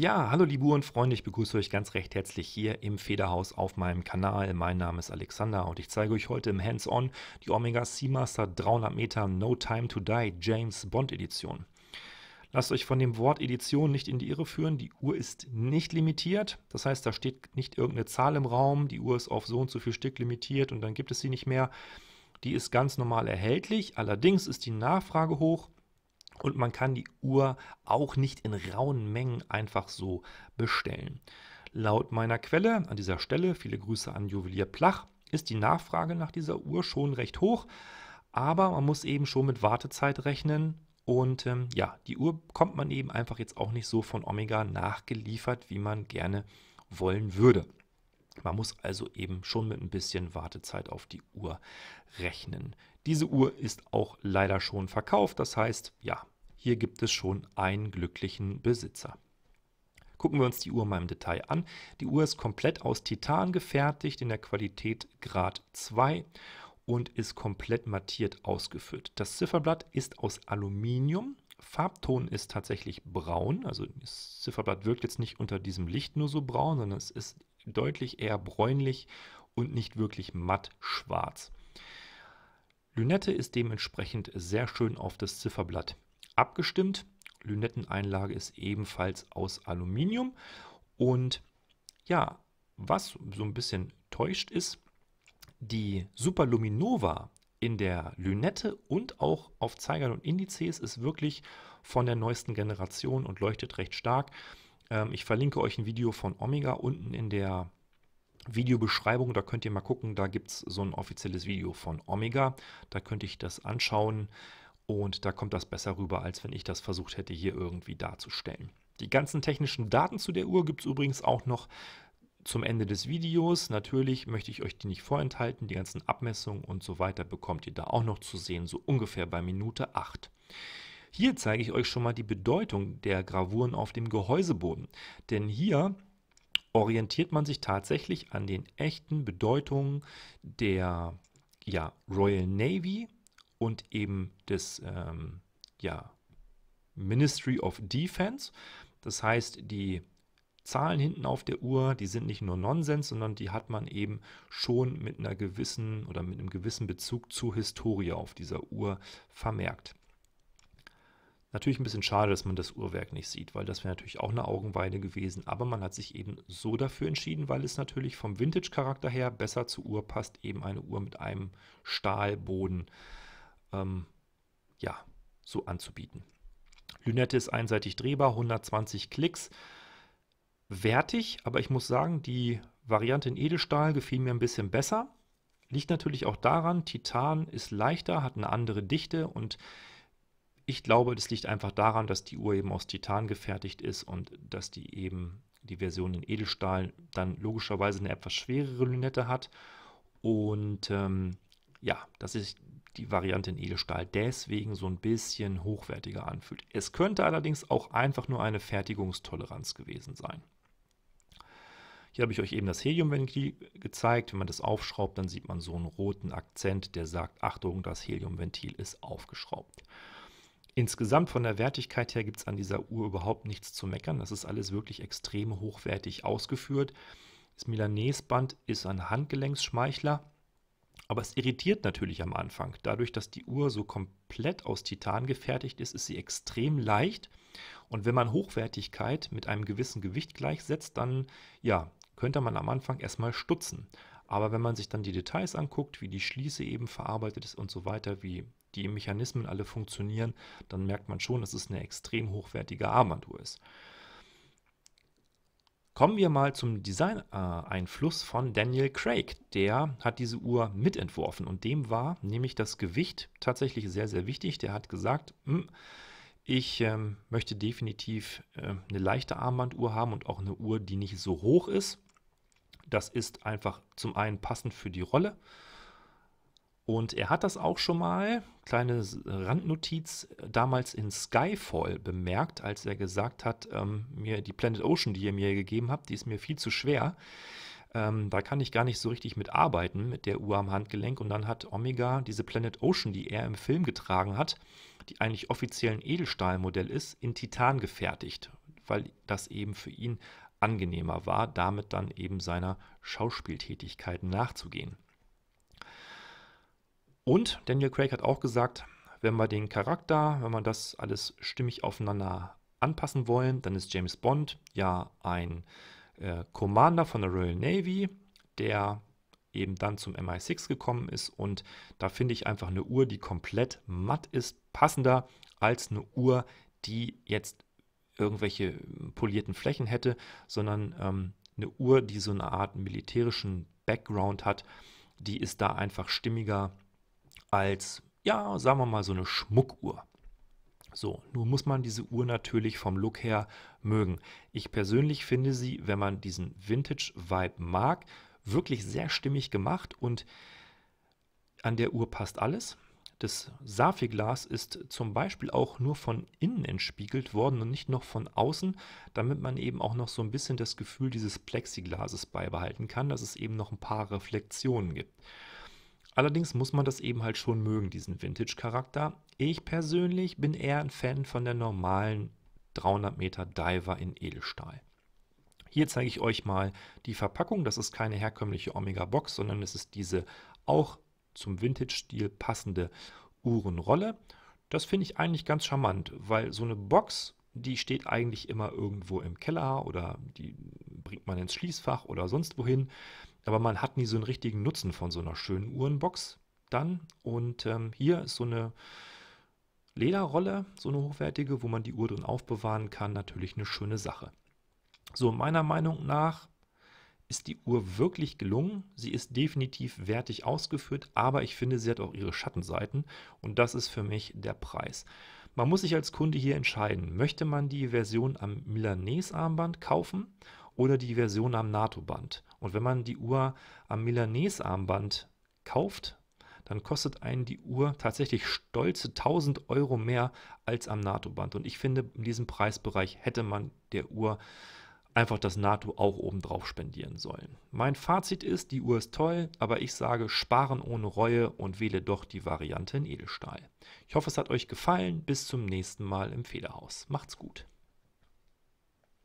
Ja, hallo liebe Uhrenfreunde, ich begrüße euch ganz recht herzlich hier im Federhaus auf meinem Kanal. Mein Name ist Alexander und ich zeige euch heute im Hands-On die Omega Seamaster 300 Meter No Time to Die James Bond Edition. Lasst euch von dem Wort Edition nicht in die Irre führen, die Uhr ist nicht limitiert, das heißt da steht nicht irgendeine Zahl im Raum, die Uhr ist auf so und so viel Stück limitiert und dann gibt es sie nicht mehr. Die ist ganz normal erhältlich, allerdings ist die Nachfrage hoch und man kann die Uhr auch nicht in rauen Mengen einfach so bestellen. Laut meiner Quelle an dieser Stelle, viele Grüße an Juwelier Plach, ist die Nachfrage nach dieser Uhr schon recht hoch, aber man muss eben schon mit Wartezeit rechnen. Und ähm, ja, die Uhr bekommt man eben einfach jetzt auch nicht so von Omega nachgeliefert, wie man gerne wollen würde. Man muss also eben schon mit ein bisschen Wartezeit auf die Uhr rechnen. Diese Uhr ist auch leider schon verkauft, das heißt, ja, hier gibt es schon einen glücklichen Besitzer. Gucken wir uns die Uhr mal im Detail an. Die Uhr ist komplett aus Titan gefertigt in der Qualität Grad 2 und ist komplett mattiert ausgeführt. Das Zifferblatt ist aus Aluminium. Farbton ist tatsächlich braun, also das Zifferblatt wirkt jetzt nicht unter diesem Licht nur so braun, sondern es ist deutlich eher bräunlich und nicht wirklich matt schwarz. Lünette ist dementsprechend sehr schön auf das Zifferblatt abgestimmt. Lünetteneinlage ist ebenfalls aus Aluminium. Und ja, was so ein bisschen täuscht ist, die Superluminova in der Lünette und auch auf Zeigern und Indizes ist wirklich von der neuesten Generation und leuchtet recht stark. Ähm, ich verlinke euch ein Video von Omega unten in der Videobeschreibung. Da könnt ihr mal gucken, da gibt es so ein offizielles Video von Omega. Da könnt ihr das anschauen und da kommt das besser rüber, als wenn ich das versucht hätte, hier irgendwie darzustellen. Die ganzen technischen Daten zu der Uhr gibt es übrigens auch noch zum Ende des Videos. Natürlich möchte ich euch die nicht vorenthalten. Die ganzen Abmessungen und so weiter bekommt ihr da auch noch zu sehen, so ungefähr bei Minute 8. Hier zeige ich euch schon mal die Bedeutung der Gravuren auf dem Gehäuseboden. Denn hier orientiert man sich tatsächlich an den echten Bedeutungen der ja, Royal Navy und eben des ähm, ja, Ministry of Defense. Das heißt, die Zahlen hinten auf der Uhr, die sind nicht nur Nonsens, sondern die hat man eben schon mit einer gewissen oder mit einem gewissen Bezug zur Historie auf dieser Uhr vermerkt. Natürlich ein bisschen schade, dass man das Uhrwerk nicht sieht, weil das wäre natürlich auch eine Augenweide gewesen. Aber man hat sich eben so dafür entschieden, weil es natürlich vom Vintage-Charakter her besser zur Uhr passt, eben eine Uhr mit einem Stahlboden ähm, ja, so anzubieten. Lünette ist einseitig drehbar, 120 Klicks. Wertig, aber ich muss sagen, die Variante in Edelstahl gefiel mir ein bisschen besser. Liegt natürlich auch daran, Titan ist leichter, hat eine andere Dichte und ich glaube, das liegt einfach daran, dass die Uhr eben aus Titan gefertigt ist und dass die eben die Version in Edelstahl dann logischerweise eine etwas schwerere Lünette hat. Und ähm, ja, dass ich die Variante in Edelstahl deswegen so ein bisschen hochwertiger anfühlt. Es könnte allerdings auch einfach nur eine Fertigungstoleranz gewesen sein. Hier habe ich euch eben das Heliumventil gezeigt. Wenn man das aufschraubt, dann sieht man so einen roten Akzent, der sagt, Achtung, das Heliumventil ist aufgeschraubt. Insgesamt von der Wertigkeit her gibt es an dieser Uhr überhaupt nichts zu meckern. Das ist alles wirklich extrem hochwertig ausgeführt. Das Milanese-Band ist ein Handgelenksschmeichler. Aber es irritiert natürlich am Anfang. Dadurch, dass die Uhr so komplett aus Titan gefertigt ist, ist sie extrem leicht. Und wenn man Hochwertigkeit mit einem gewissen Gewicht gleichsetzt, dann ja, könnte man am Anfang erstmal stutzen. Aber wenn man sich dann die Details anguckt, wie die Schließe eben verarbeitet ist und so weiter, wie die Mechanismen alle funktionieren, dann merkt man schon, dass es eine extrem hochwertige Armbanduhr ist. Kommen wir mal zum Design-Einfluss von Daniel Craig. Der hat diese Uhr mitentworfen und dem war nämlich das Gewicht tatsächlich sehr, sehr wichtig. Der hat gesagt, hm, ich ähm, möchte definitiv ähm, eine leichte Armbanduhr haben und auch eine Uhr, die nicht so hoch ist. Das ist einfach zum einen passend für die Rolle und er hat das auch schon mal, kleine Randnotiz, damals in Skyfall bemerkt, als er gesagt hat, ähm, mir die Planet Ocean, die ihr mir gegeben habt, die ist mir viel zu schwer. Ähm, da kann ich gar nicht so richtig mit arbeiten mit der Uhr am Handgelenk. Und dann hat Omega diese Planet Ocean, die er im Film getragen hat, die eigentlich offiziell ein Edelstahlmodell ist, in Titan gefertigt, weil das eben für ihn angenehmer war, damit dann eben seiner Schauspieltätigkeit nachzugehen. Und Daniel Craig hat auch gesagt, wenn wir den Charakter, wenn wir das alles stimmig aufeinander anpassen wollen, dann ist James Bond ja ein äh, Commander von der Royal Navy, der eben dann zum MI6 gekommen ist. Und da finde ich einfach eine Uhr, die komplett matt ist, passender als eine Uhr, die jetzt irgendwelche polierten Flächen hätte, sondern ähm, eine Uhr, die so eine Art militärischen Background hat, die ist da einfach stimmiger als, ja, sagen wir mal, so eine Schmuckuhr. So, nun muss man diese Uhr natürlich vom Look her mögen. Ich persönlich finde sie, wenn man diesen Vintage-Vibe mag, wirklich sehr stimmig gemacht und an der Uhr passt alles. Das Safi-Glas ist zum Beispiel auch nur von innen entspiegelt worden und nicht noch von außen, damit man eben auch noch so ein bisschen das Gefühl dieses Plexiglases beibehalten kann, dass es eben noch ein paar Reflexionen gibt. Allerdings muss man das eben halt schon mögen, diesen Vintage-Charakter. Ich persönlich bin eher ein Fan von der normalen 300 Meter Diver in Edelstahl. Hier zeige ich euch mal die Verpackung. Das ist keine herkömmliche Omega-Box, sondern es ist diese auch zum Vintage-Stil passende Uhrenrolle. Das finde ich eigentlich ganz charmant, weil so eine Box, die steht eigentlich immer irgendwo im Keller oder die bringt man ins Schließfach oder sonst wohin. Aber man hat nie so einen richtigen Nutzen von so einer schönen Uhrenbox dann. Und ähm, hier ist so eine Lederrolle, so eine hochwertige, wo man die Uhr drin aufbewahren kann, natürlich eine schöne Sache. So, meiner Meinung nach ist die Uhr wirklich gelungen. Sie ist definitiv wertig ausgeführt, aber ich finde, sie hat auch ihre Schattenseiten und das ist für mich der Preis. Man muss sich als Kunde hier entscheiden, möchte man die Version am Milanese-Armband kaufen oder die Version am NATO-Band. Und wenn man die Uhr am Milanese-Armband kauft, dann kostet einen die Uhr tatsächlich stolze 1000 Euro mehr als am NATO-Band. Und ich finde, in diesem Preisbereich hätte man der Uhr einfach das NATO auch obendrauf spendieren sollen. Mein Fazit ist, die Uhr ist toll, aber ich sage sparen ohne Reue und wähle doch die Variante in Edelstahl. Ich hoffe, es hat euch gefallen. Bis zum nächsten Mal im Federhaus. Macht's gut.